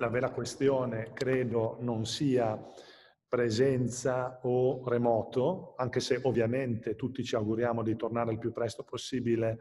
la vera questione credo non sia presenza o remoto, anche se ovviamente tutti ci auguriamo di tornare il più presto possibile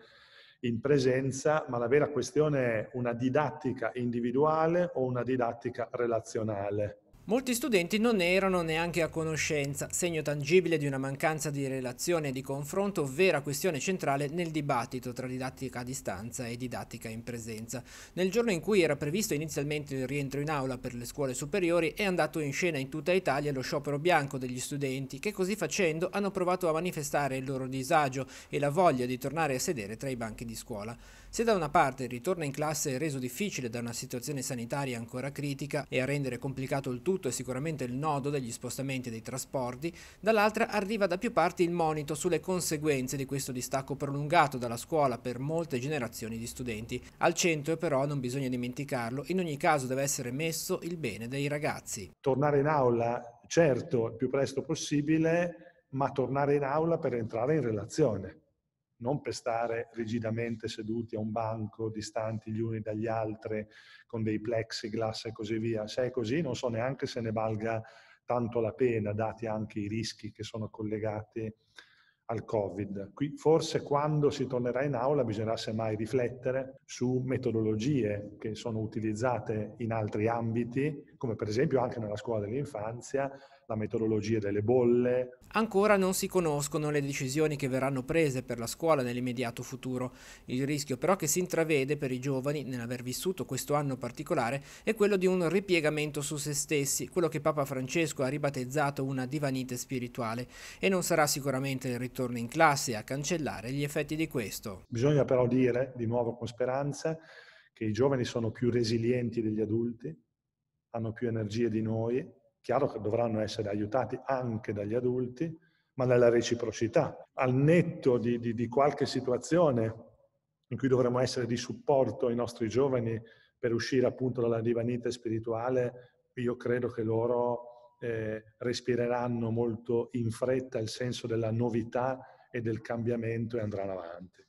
in presenza, ma la vera questione è una didattica individuale o una didattica relazionale. Molti studenti non ne erano neanche a conoscenza, segno tangibile di una mancanza di relazione e di confronto, vera questione centrale nel dibattito tra didattica a distanza e didattica in presenza. Nel giorno in cui era previsto inizialmente il rientro in aula per le scuole superiori, è andato in scena in tutta Italia lo sciopero bianco degli studenti, che così facendo hanno provato a manifestare il loro disagio e la voglia di tornare a sedere tra i banchi di scuola. Se da una parte il ritorno in classe è reso difficile da una situazione sanitaria ancora critica e a rendere complicato il tutto, tutto è sicuramente il nodo degli spostamenti e dei trasporti, dall'altra arriva da più parti il monito sulle conseguenze di questo distacco prolungato dalla scuola per molte generazioni di studenti. Al centro però, non bisogna dimenticarlo, in ogni caso deve essere messo il bene dei ragazzi. Tornare in aula, certo, il più presto possibile, ma tornare in aula per entrare in relazione non per stare rigidamente seduti a un banco, distanti gli uni dagli altri, con dei plexiglass e così via. Se è così non so neanche se ne valga tanto la pena, dati anche i rischi che sono collegati al Covid. Qui, forse quando si tornerà in aula bisognerà semmai riflettere su metodologie che sono utilizzate in altri ambiti come per esempio anche nella scuola dell'infanzia, la metodologia delle bolle. Ancora non si conoscono le decisioni che verranno prese per la scuola nell'immediato futuro. Il rischio però che si intravede per i giovani nell'aver vissuto questo anno particolare è quello di un ripiegamento su se stessi, quello che Papa Francesco ha ribattezzato una divanite spirituale e non sarà sicuramente il ritorno in classe a cancellare gli effetti di questo. Bisogna però dire, di nuovo con speranza, che i giovani sono più resilienti degli adulti, hanno più energie di noi, chiaro che dovranno essere aiutati anche dagli adulti, ma nella reciprocità, al netto di, di, di qualche situazione in cui dovremmo essere di supporto ai nostri giovani per uscire appunto dalla divanita spirituale, io credo che loro eh, respireranno molto in fretta il senso della novità e del cambiamento e andranno avanti.